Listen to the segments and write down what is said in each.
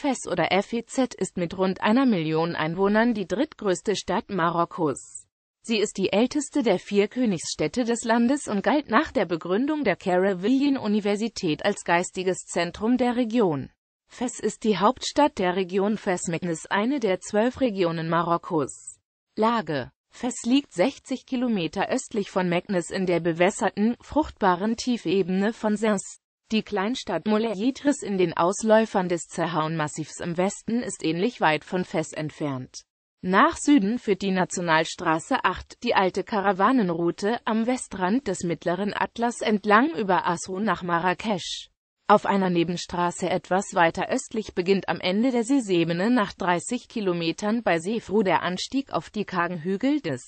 Fes oder FEZ ist mit rund einer Million Einwohnern die drittgrößte Stadt Marokkos. Sie ist die älteste der vier Königsstädte des Landes und galt nach der Begründung der Caravillon-Universität als geistiges Zentrum der Region. Fes ist die Hauptstadt der Region Fes Meknes, eine der zwölf Regionen Marokkos. Lage Fes liegt 60 Kilometer östlich von Meknes in der bewässerten, fruchtbaren Tiefebene von Sens. Die Kleinstadt Molejitris in den Ausläufern des Zerhaun-Massivs im Westen ist ähnlich weit von Fes entfernt. Nach Süden führt die Nationalstraße 8, die alte Karawanenroute, am Westrand des mittleren Atlas entlang über Asru nach Marrakesch. Auf einer Nebenstraße etwas weiter östlich beginnt am Ende der Seesebene nach 30 Kilometern bei Sefru der Anstieg auf die kargen Hügel des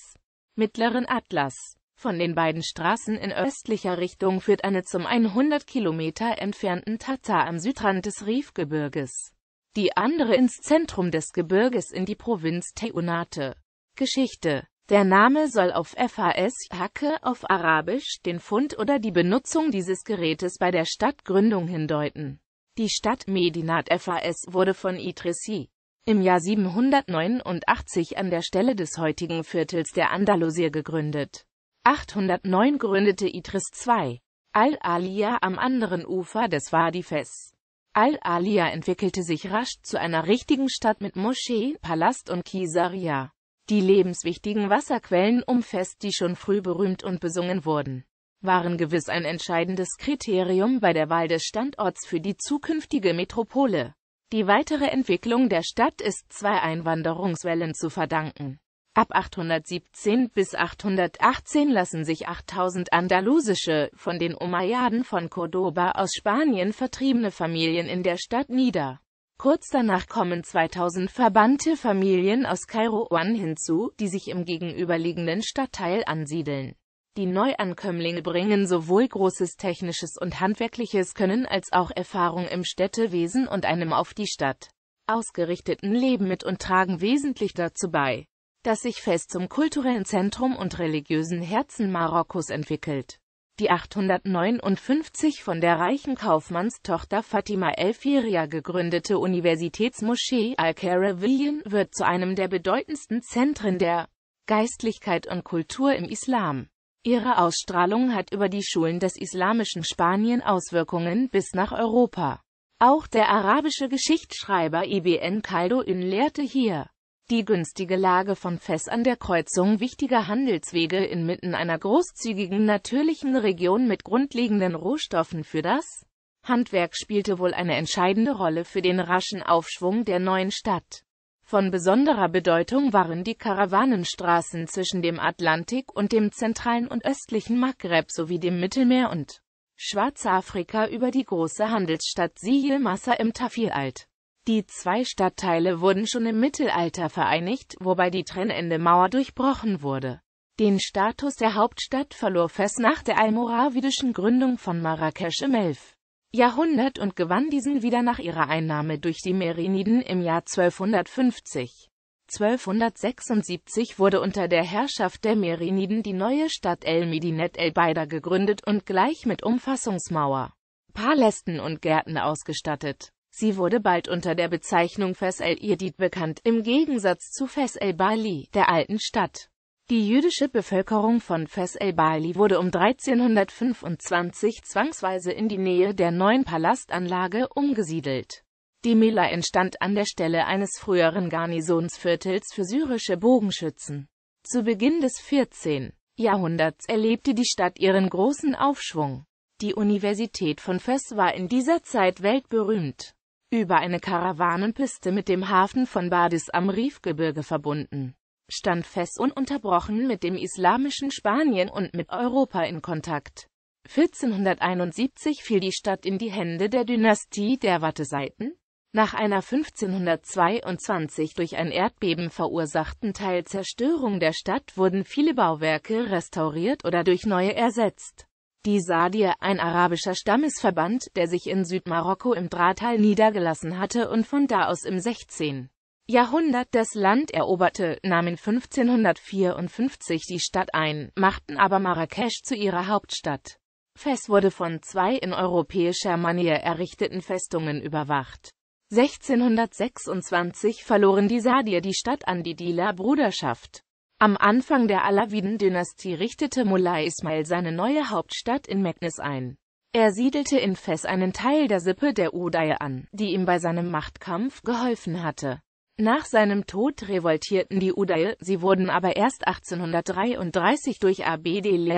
mittleren Atlas. Von den beiden Straßen in östlicher Richtung führt eine zum 100 Kilometer entfernten Tata am Südrand des Riefgebirges. Die andere ins Zentrum des Gebirges in die Provinz Teunate. Geschichte der Name soll auf FAS Hacke auf Arabisch den Fund oder die Benutzung dieses Gerätes bei der Stadtgründung hindeuten. Die Stadt Medinat FAS wurde von Idrisi im Jahr 789 an der Stelle des heutigen Viertels der Andalusier gegründet. 809 gründete Idris II. Al-Aliya am anderen Ufer des Wadi Fes. Al-Aliya entwickelte sich rasch zu einer richtigen Stadt mit Moschee, Palast und Kisaria. Die lebenswichtigen Wasserquellen um Fes, die schon früh berühmt und besungen wurden, waren gewiss ein entscheidendes Kriterium bei der Wahl des Standorts für die zukünftige Metropole. Die weitere Entwicklung der Stadt ist zwei Einwanderungswellen zu verdanken. Ab 817 bis 818 lassen sich 8000 andalusische, von den Umayyaden von Cordoba aus Spanien vertriebene Familien in der Stadt nieder. Kurz danach kommen 2000 verbannte Familien aus One hinzu, die sich im gegenüberliegenden Stadtteil ansiedeln. Die Neuankömmlinge bringen sowohl großes technisches und handwerkliches Können als auch Erfahrung im Städtewesen und einem auf die Stadt ausgerichteten Leben mit und tragen wesentlich dazu bei, das sich fest zum kulturellen Zentrum und religiösen Herzen Marokkos entwickelt. Die 859 von der reichen Kaufmannstochter Fatima El-Firia gegründete Universitätsmoschee Al-Karawillian wird zu einem der bedeutendsten Zentren der Geistlichkeit und Kultur im Islam. Ihre Ausstrahlung hat über die Schulen des islamischen Spanien Auswirkungen bis nach Europa. Auch der arabische Geschichtsschreiber Ibn Khaldun lehrte hier. Die günstige Lage von Fes an der Kreuzung wichtiger Handelswege inmitten einer großzügigen natürlichen Region mit grundlegenden Rohstoffen für das Handwerk spielte wohl eine entscheidende Rolle für den raschen Aufschwung der neuen Stadt. Von besonderer Bedeutung waren die Karawanenstraßen zwischen dem Atlantik und dem zentralen und östlichen Maghreb sowie dem Mittelmeer und Schwarzafrika über die große Handelsstadt Sihil Massa im Tafil-Alt. Die zwei Stadtteile wurden schon im Mittelalter vereinigt, wobei die trennende Mauer durchbrochen wurde. Den Status der Hauptstadt verlor Fes nach der almoravidischen Gründung von Marrakesch im 11. Jahrhundert und gewann diesen wieder nach ihrer Einnahme durch die Meriniden im Jahr 1250. 1276 wurde unter der Herrschaft der Meriniden die neue Stadt El Midinet El Baida gegründet und gleich mit Umfassungsmauer, Palästen und Gärten ausgestattet. Sie wurde bald unter der Bezeichnung Fes el-Jedid bekannt, im Gegensatz zu Fes el-Bali, der alten Stadt. Die jüdische Bevölkerung von Fes el-Bali wurde um 1325 zwangsweise in die Nähe der neuen Palastanlage umgesiedelt. Die Mela entstand an der Stelle eines früheren Garnisonsviertels für syrische Bogenschützen. Zu Beginn des 14. Jahrhunderts erlebte die Stadt ihren großen Aufschwung. Die Universität von Fes war in dieser Zeit weltberühmt über eine Karawanenpiste mit dem Hafen von Badis am Riefgebirge verbunden. Stand fest ununterbrochen mit dem islamischen Spanien und mit Europa in Kontakt. 1471 fiel die Stadt in die Hände der Dynastie der Watteseiten. Nach einer 1522 durch ein Erdbeben verursachten Teilzerstörung der Stadt wurden viele Bauwerke restauriert oder durch neue ersetzt. Die Sadier, ein arabischer Stammesverband, der sich in Südmarokko im Drahtal niedergelassen hatte und von da aus im 16. Jahrhundert das Land eroberte, nahmen 1554 die Stadt ein, machten aber Marrakesch zu ihrer Hauptstadt. Fes wurde von zwei in europäischer Manier errichteten Festungen überwacht. 1626 verloren die Sadier die Stadt an die Dila-Bruderschaft. Am Anfang der Alawiden-Dynastie richtete Mullah Ismail seine neue Hauptstadt in Meknes ein. Er siedelte in Fes einen Teil der Sippe der Udaye an, die ihm bei seinem Machtkampf geholfen hatte. Nach seinem Tod revoltierten die Udaye, sie wurden aber erst 1833 durch Abd-el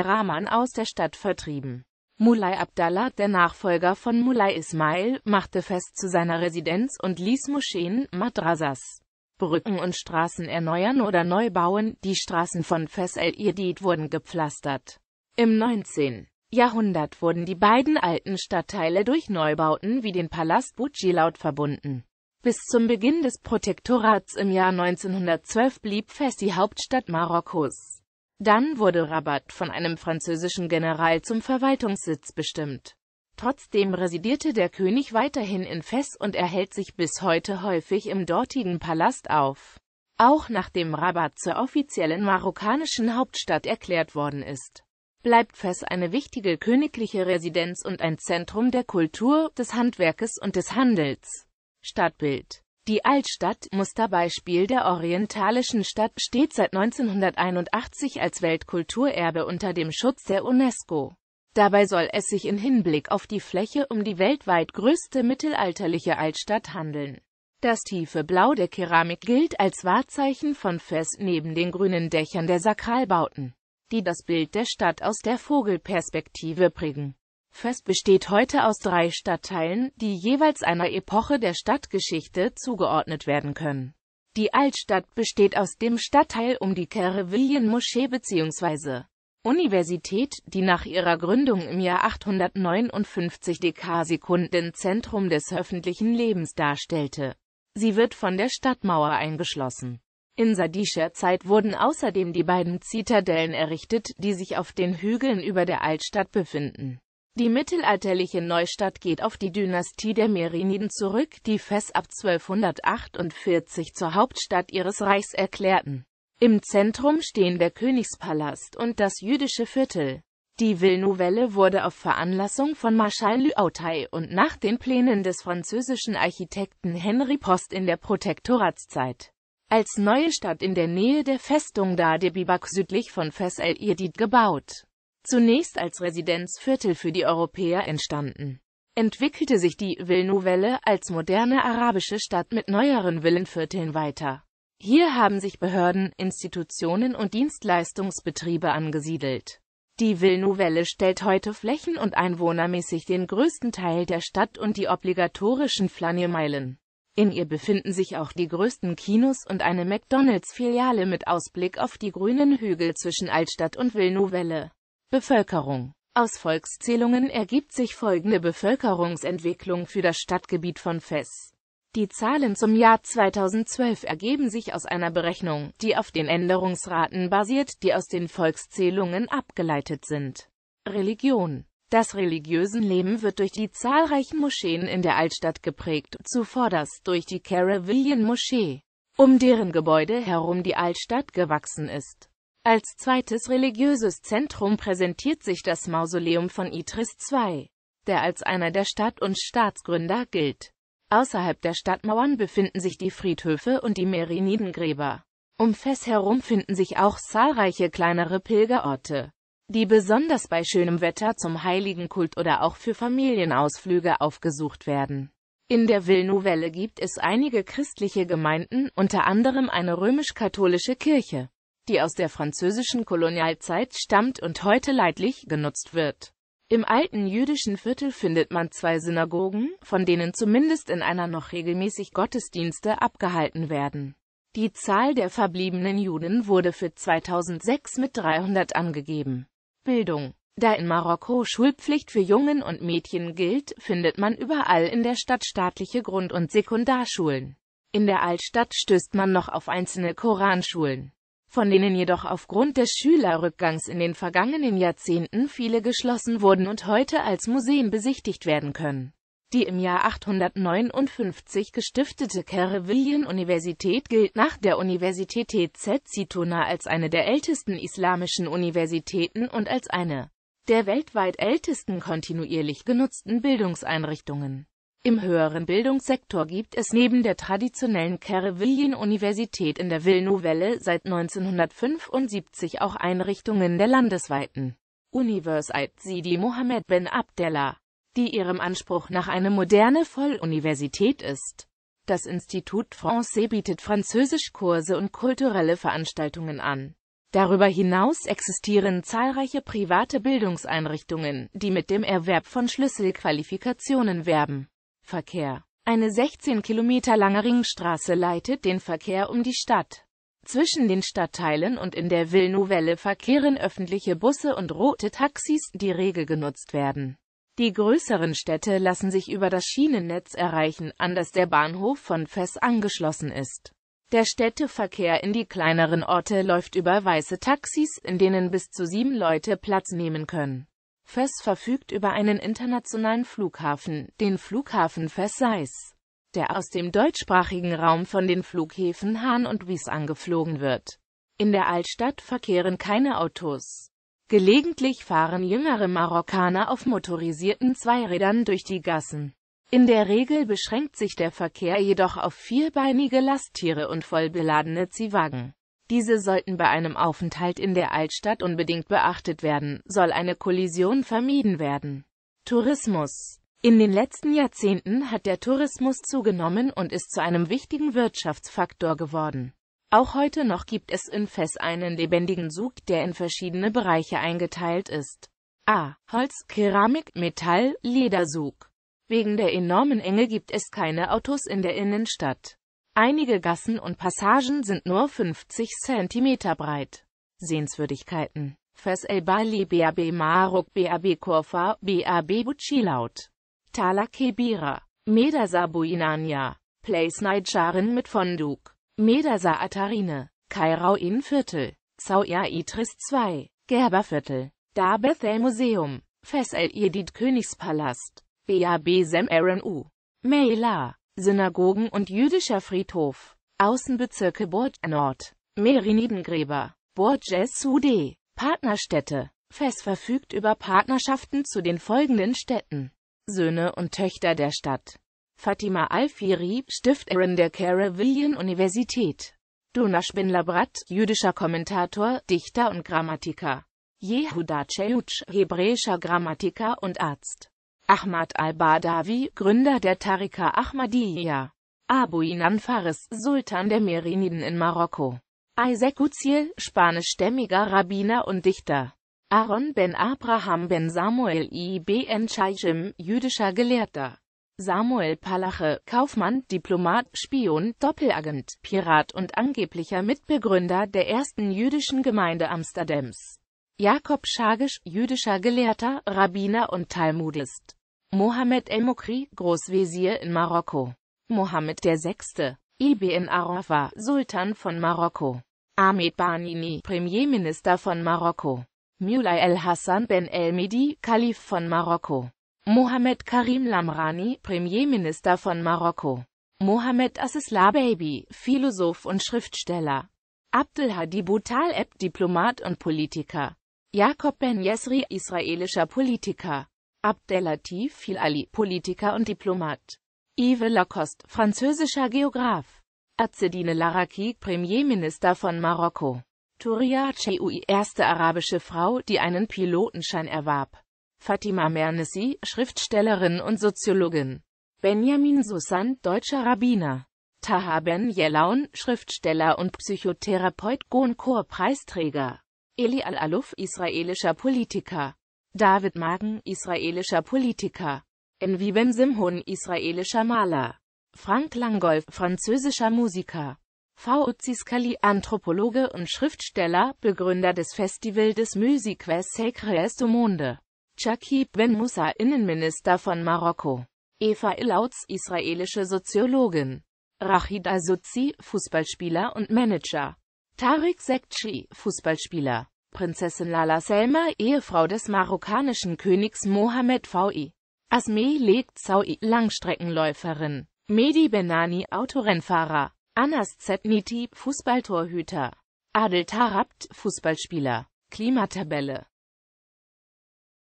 aus der Stadt vertrieben. Mulay Abdallah, der Nachfolger von Mulay Ismail, machte Fes zu seiner Residenz und ließ Moscheen, Madrasas, Brücken und Straßen erneuern oder neu bauen, die Straßen von Fes el-Irdid wurden gepflastert. Im 19. Jahrhundert wurden die beiden alten Stadtteile durch Neubauten wie den Palast Bucilaut verbunden. Bis zum Beginn des Protektorats im Jahr 1912 blieb Fes die Hauptstadt Marokkos. Dann wurde Rabat von einem französischen General zum Verwaltungssitz bestimmt. Trotzdem residierte der König weiterhin in Fes und erhält sich bis heute häufig im dortigen Palast auf. Auch nachdem Rabat zur offiziellen marokkanischen Hauptstadt erklärt worden ist, bleibt Fes eine wichtige königliche Residenz und ein Zentrum der Kultur, des Handwerkes und des Handels. Stadtbild Die Altstadt, Musterbeispiel der orientalischen Stadt, steht seit 1981 als Weltkulturerbe unter dem Schutz der UNESCO. Dabei soll es sich in Hinblick auf die Fläche um die weltweit größte mittelalterliche Altstadt handeln. Das tiefe Blau der Keramik gilt als Wahrzeichen von Fest neben den grünen Dächern der Sakralbauten, die das Bild der Stadt aus der Vogelperspektive prägen. Fest besteht heute aus drei Stadtteilen, die jeweils einer Epoche der Stadtgeschichte zugeordnet werden können. Die Altstadt besteht aus dem Stadtteil um die Kerrevillian-Moschee bzw. Universität, die nach ihrer Gründung im Jahr 859 Dekarsekunden Zentrum des öffentlichen Lebens darstellte. Sie wird von der Stadtmauer eingeschlossen. In sadischer Zeit wurden außerdem die beiden Zitadellen errichtet, die sich auf den Hügeln über der Altstadt befinden. Die mittelalterliche Neustadt geht auf die Dynastie der Meriniden zurück, die Fes ab 1248 zur Hauptstadt ihres Reichs erklärten im Zentrum stehen der Königspalast und das jüdische Viertel. Die Ville-Nouvelle wurde auf Veranlassung von Marschall Luautey und nach den Plänen des französischen Architekten Henri Post in der Protektoratszeit als neue Stadt in der Nähe der Festung da Bibak südlich von Fes el-Irdid gebaut. Zunächst als Residenzviertel für die Europäer entstanden, entwickelte sich die Ville Nouvelle als moderne arabische Stadt mit neueren Villenvierteln weiter. Hier haben sich Behörden, Institutionen und Dienstleistungsbetriebe angesiedelt. Die Ville stellt heute flächen- und einwohnermäßig den größten Teil der Stadt und die obligatorischen Flaniermeilen. In ihr befinden sich auch die größten Kinos und eine McDonalds-Filiale mit Ausblick auf die grünen Hügel zwischen Altstadt und Ville Bevölkerung Aus Volkszählungen ergibt sich folgende Bevölkerungsentwicklung für das Stadtgebiet von Fess. Die Zahlen zum Jahr 2012 ergeben sich aus einer Berechnung, die auf den Änderungsraten basiert, die aus den Volkszählungen abgeleitet sind. Religion Das religiösen Leben wird durch die zahlreichen Moscheen in der Altstadt geprägt, zuvorderst durch die Caravilian-Moschee, um deren Gebäude herum die Altstadt gewachsen ist. Als zweites religiöses Zentrum präsentiert sich das Mausoleum von Idris II, der als einer der Stadt- und Staatsgründer gilt. Außerhalb der Stadtmauern befinden sich die Friedhöfe und die Merinidengräber. Um Fes herum finden sich auch zahlreiche kleinere Pilgerorte, die besonders bei schönem Wetter zum Heiligenkult oder auch für Familienausflüge aufgesucht werden. In der Ville-Nouvelle gibt es einige christliche Gemeinden, unter anderem eine römisch-katholische Kirche, die aus der französischen Kolonialzeit stammt und heute leidlich genutzt wird. Im alten jüdischen Viertel findet man zwei Synagogen, von denen zumindest in einer noch regelmäßig Gottesdienste abgehalten werden. Die Zahl der verbliebenen Juden wurde für 2006 mit 300 angegeben. Bildung Da in Marokko Schulpflicht für Jungen und Mädchen gilt, findet man überall in der Stadt staatliche Grund- und Sekundarschulen. In der Altstadt stößt man noch auf einzelne Koranschulen von denen jedoch aufgrund des Schülerrückgangs in den vergangenen Jahrzehnten viele geschlossen wurden und heute als Museen besichtigt werden können. Die im Jahr 859 gestiftete Kerevillian-Universität gilt nach der Universität Zitona als eine der ältesten islamischen Universitäten und als eine der weltweit ältesten kontinuierlich genutzten Bildungseinrichtungen im höheren Bildungssektor gibt es neben der traditionellen Caribbean-Universität in der Ville-Nouvelle seit 1975 auch Einrichtungen der landesweiten Universität Sidi Mohammed Ben Abdallah, die ihrem Anspruch nach eine moderne Volluniversität ist. Das Institut Francais bietet Französischkurse und kulturelle Veranstaltungen an. Darüber hinaus existieren zahlreiche private Bildungseinrichtungen, die mit dem Erwerb von Schlüsselqualifikationen werben. Verkehr. Eine 16 Kilometer lange Ringstraße leitet den Verkehr um die Stadt. Zwischen den Stadtteilen und in der Ville Nouvelle verkehren öffentliche Busse und rote Taxis, die rege genutzt werden. Die größeren Städte lassen sich über das Schienennetz erreichen, an das der Bahnhof von Fess angeschlossen ist. Der Städteverkehr in die kleineren Orte läuft über weiße Taxis, in denen bis zu sieben Leute Platz nehmen können. Fes verfügt über einen internationalen Flughafen, den Flughafen Fes Seis, der aus dem deutschsprachigen Raum von den Flughäfen Hahn und Wies angeflogen wird. In der Altstadt verkehren keine Autos. Gelegentlich fahren jüngere Marokkaner auf motorisierten Zweirädern durch die Gassen. In der Regel beschränkt sich der Verkehr jedoch auf vierbeinige Lasttiere und vollbeladene Ziehwagen. Diese sollten bei einem Aufenthalt in der Altstadt unbedingt beachtet werden, soll eine Kollision vermieden werden. Tourismus In den letzten Jahrzehnten hat der Tourismus zugenommen und ist zu einem wichtigen Wirtschaftsfaktor geworden. Auch heute noch gibt es in Fes einen lebendigen Sug, der in verschiedene Bereiche eingeteilt ist. A. Holz, Keramik, Metall, Ledersug. Wegen der enormen Enge gibt es keine Autos in der Innenstadt. Einige Gassen und Passagen sind nur 50 cm breit. Sehenswürdigkeiten Fesel Bali BAB Maruk BAB Kurfa BAB Bucilaut Tala Kebira Medasa Buinanya Place Nigerian mit Fonduk Medasa Atarine Kairau Innviertel Sauya Idris 2 Gerberviertel Dabeth El Museum Fesel El Königspalast BAB Sem Aaron U Meila Synagogen und jüdischer Friedhof. Außenbezirke Burj Nord, Merinidengräber, Burj Sud, Partnerstädte. Fes verfügt über Partnerschaften zu den folgenden Städten. Söhne und Töchter der Stadt. Fatima al Stifterin der Caravilian Universität. Donash bin Labrat, jüdischer Kommentator, Dichter und Grammatiker. Yehuda Cheuch, hebräischer Grammatiker und Arzt. Ahmad al-Badawi, Gründer der Tariqa Ahmadiyya. Abu Inan Faris, Sultan der Meriniden in Marokko. Isaac Uziel, spanischstämmiger Rabbiner und Dichter. Aaron ben Abraham ben Samuel ibn Chaijim, jüdischer Gelehrter. Samuel Palache, Kaufmann, Diplomat, Spion, Doppelagent, Pirat und angeblicher Mitbegründer der ersten jüdischen Gemeinde Amsterdams. Jakob Schagisch, jüdischer Gelehrter, Rabbiner und Talmudist. Mohammed el-Mokri, Großvezier in Marokko. Mohammed VI. Ibn Arafa, Sultan von Marokko. Ahmed Banini, Premierminister von Marokko. Mulay el-Hassan Ben el-Mehdi, Kalif von Marokko. Mohammed Karim Lamrani, Premierminister von Marokko. Mohammed Asisla Labeibi, Philosoph und Schriftsteller. Abdelhadi Boutaleb, Diplomat und Politiker. Jakob Ben Yesri, israelischer Politiker. Abdelatif Filali, Politiker und Diplomat. Yves Lacoste, französischer Geograf. Azedine Laraki, Premierminister von Marokko. Turia Cheoui, erste arabische Frau, die einen Pilotenschein erwarb. Fatima Mernissi, Schriftstellerin und Soziologin. Benjamin Susan, deutscher Rabbiner. Taha Ben Yelaun, Schriftsteller und Psychotherapeut Goncourt-Preisträger. Eli Al-Aluf, israelischer Politiker. David Magen, israelischer Politiker. Envi Ben Simhun, israelischer Maler. Frank Langolf, französischer Musiker. V. Uziskali, Anthropologe und Schriftsteller, Begründer des Festival des Musiques Sacrées du Monde. Chakib Ben Moussa, Innenminister von Marokko. Eva Ilautz, israelische Soziologin. Rachid Azouzi, Fußballspieler und Manager. Tariq Sekci, Fußballspieler. Prinzessin Lala Selma, Ehefrau des marokkanischen Königs Mohammed VI. Asmei legt Zaui, Langstreckenläuferin. Mehdi Benani, Autorennfahrer. Anas Zetniti, Fußballtorhüter. Adel Tarabt, Fußballspieler. Klimatabelle